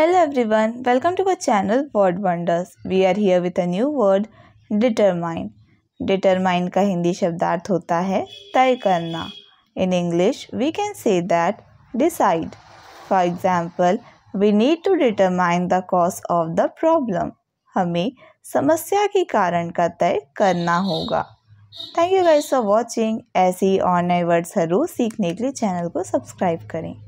Hello everyone, welcome to our channel Word Wonders. We are here with a new word determine. Determine ka hindi shabdarth hota hai tay karna In English, we can say that decide. For example, we need to determine the cause of the problem. hame समस्या के कारण का तय करना होगा thank you guys for watching ऐसी और नए वर्ड्स हर रोज़ सीखने के लिए चैनल को सब्सक्राइब करें